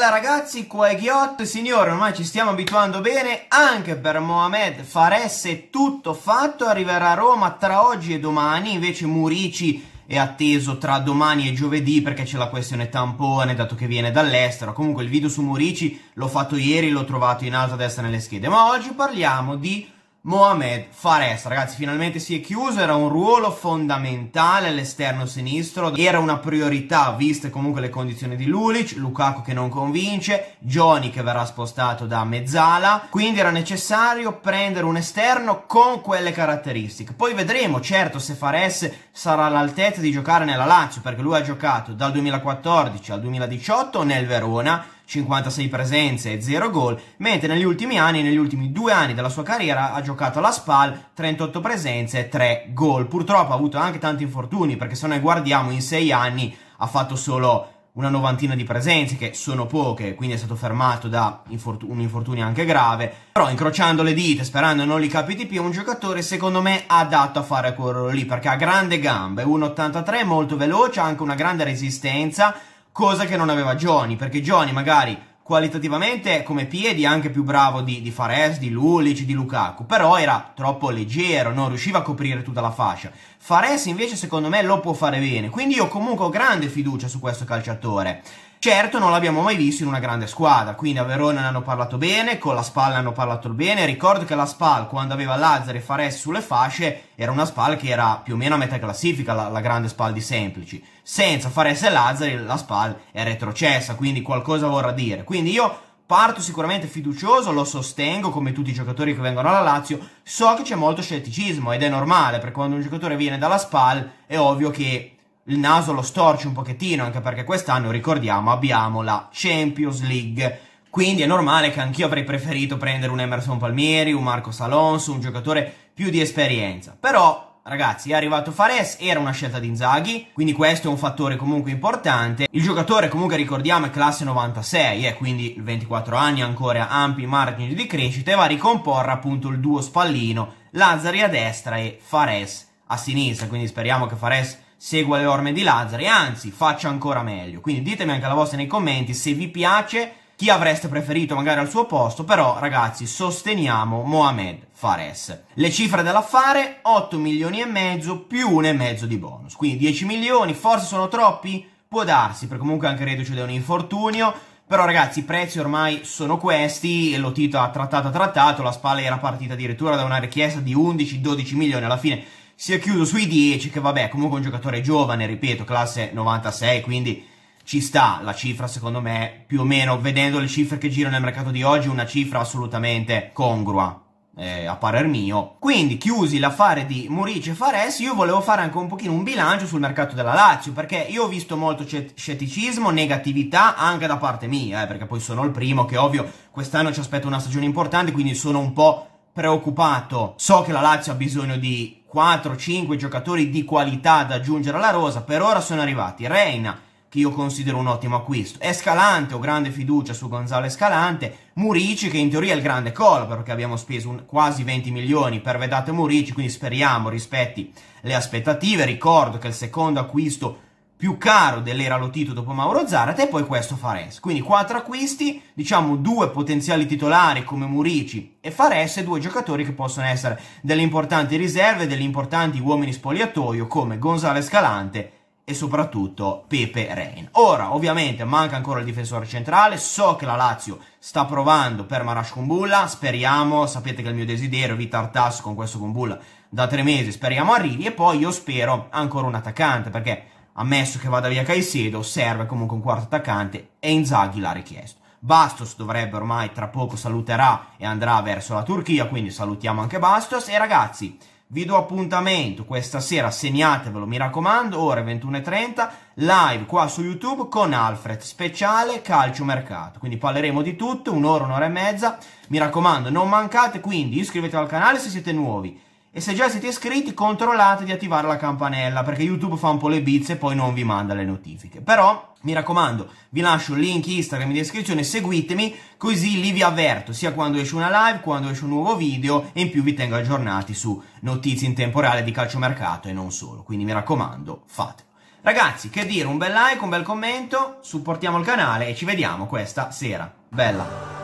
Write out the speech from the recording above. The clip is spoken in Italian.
Bella ragazzi, qua è Ghiot, signore, ormai ci stiamo abituando bene, anche per Mohamed Fares è tutto fatto, arriverà a Roma tra oggi e domani, invece Murici è atteso tra domani e giovedì perché c'è la questione tampone dato che viene dall'estero. Comunque il video su Murici l'ho fatto ieri, l'ho trovato in alto a destra nelle schede. Ma oggi parliamo di Mohamed Fares. Ragazzi, finalmente si è chiuso, era un ruolo fondamentale all'esterno sinistro, era una priorità viste comunque le condizioni di Lulic, Lukaku che non convince, Johnny che verrà spostato da mezzala, quindi era necessario prendere un esterno con quelle caratteristiche. Poi vedremo, certo, se Fares sarà all'altezza di giocare nella Lazio, perché lui ha giocato dal 2014 al 2018 nel Verona, 56 presenze e 0 gol, mentre negli ultimi anni, negli ultimi due anni della sua carriera, ha giocato alla SPAL 38 presenze e 3 gol. Purtroppo ha avuto anche tanti infortuni, perché se noi guardiamo in 6 anni ha fatto solo una novantina di presenze, che sono poche, quindi è stato fermato da infortun un infortunio anche grave. Però incrociando le dita, sperando non li capiti più, è un giocatore secondo me adatto a fare quello lì, perché ha grande gambe, 1,83, molto veloce, ha anche una grande resistenza, cosa che non aveva Johnny, perché Johnny magari qualitativamente come piedi anche più bravo di, di Fares, di Lulic, di Lukaku, però era troppo leggero, non riusciva a coprire tutta la fascia. Fares invece secondo me lo può fare bene, quindi io comunque ho grande fiducia su questo calciatore. Certo non l'abbiamo mai visto in una grande squadra, quindi a Verona ne hanno parlato bene, con la Spal ne hanno parlato bene, ricordo che la Spal quando aveva Lazzari e Fares sulle fasce era una Spal che era più o meno a metà classifica, la, la grande Spal di Semplici, senza Fares e Lazzari la Spal è retrocessa, quindi qualcosa vorrà dire, quindi io parto sicuramente fiducioso, lo sostengo come tutti i giocatori che vengono alla Lazio, so che c'è molto scetticismo ed è normale perché quando un giocatore viene dalla Spal è ovvio che il naso lo storci un pochettino, anche perché quest'anno, ricordiamo, abbiamo la Champions League. Quindi è normale che anch'io avrei preferito prendere un Emerson Palmieri, un Marcos Alonso, un giocatore più di esperienza. Però, ragazzi, è arrivato Fares, era una scelta di Inzaghi, quindi questo è un fattore comunque importante. Il giocatore, comunque, ricordiamo, è classe 96, eh, quindi 24 anni, ancora ampi margini di crescita, e va a ricomporre appunto il duo Spallino, Lazzari a destra e Fares a sinistra. Quindi speriamo che Fares segua le orme di Lazzari, anzi faccia ancora meglio. Quindi ditemi anche la vostra nei commenti se vi piace, chi avreste preferito magari al suo posto, però ragazzi sosteniamo Mohamed Fares. Le cifre dell'affare, 8 milioni e mezzo più e mezzo di bonus, quindi 10 milioni, forse sono troppi? Può darsi, perché comunque anche reduce è un infortunio, però ragazzi i prezzi ormai sono questi, lo Tito ha trattato ha trattato, la Spalla era partita addirittura da una richiesta di 11-12 milioni, alla fine si è chiuso sui 10, che vabbè, comunque un giocatore giovane, ripeto, classe 96, quindi ci sta la cifra, secondo me, più o meno, vedendo le cifre che girano nel mercato di oggi, una cifra assolutamente congrua. Eh, a parer mio quindi chiusi l'affare di Murice e Fares io volevo fare anche un pochino un bilancio sul mercato della Lazio perché io ho visto molto scetticismo negatività anche da parte mia eh, perché poi sono il primo che ovvio quest'anno ci aspetta una stagione importante quindi sono un po' preoccupato so che la Lazio ha bisogno di 4-5 giocatori di qualità da aggiungere alla rosa, per ora sono arrivati Reina, che io considero un ottimo acquisto, Escalante, ho grande fiducia su Gonzalo Escalante, Murici che in teoria è il grande call perché abbiamo speso un, quasi 20 milioni per Vedate Murici, quindi speriamo rispetti le aspettative, ricordo che il secondo acquisto più caro dell'era Lotito dopo Mauro Zarate e poi questo Fares. Quindi quattro acquisti, diciamo due potenziali titolari come Murici e Fares e due giocatori che possono essere delle importanti riserve, degli importanti uomini spogliatoio come Gonzalo Calante e soprattutto Pepe Rein. Ora, ovviamente, manca ancora il difensore centrale, so che la Lazio sta provando per Marash Kumbulla, speriamo, sapete che il mio desiderio è Vitar Tass con questo Kumbulla da tre mesi, speriamo arrivi e poi io spero ancora un attaccante perché ammesso che vada via Caicedo, serve comunque un quarto attaccante e Inzaghi l'ha richiesto. Bastos dovrebbe ormai tra poco saluterà e andrà verso la Turchia, quindi salutiamo anche Bastos. E ragazzi, vi do appuntamento questa sera, segnatevelo mi raccomando, ore 21.30, live qua su YouTube con Alfred, speciale calcio mercato. Quindi parleremo di tutto, un'ora, un'ora e mezza. Mi raccomando, non mancate, quindi iscrivetevi al canale se siete nuovi e se già siete iscritti controllate di attivare la campanella perché YouTube fa un po' le bizze e poi non vi manda le notifiche. Però mi raccomando, vi lascio il link Instagram in descrizione, seguitemi così lì vi avverto sia quando esce una live, quando esce un nuovo video e in più vi tengo aggiornati su notizie in tempo reale di calciomercato e non solo. Quindi mi raccomando, fatelo. Ragazzi, che dire, un bel like, un bel commento, supportiamo il canale e ci vediamo questa sera. Bella!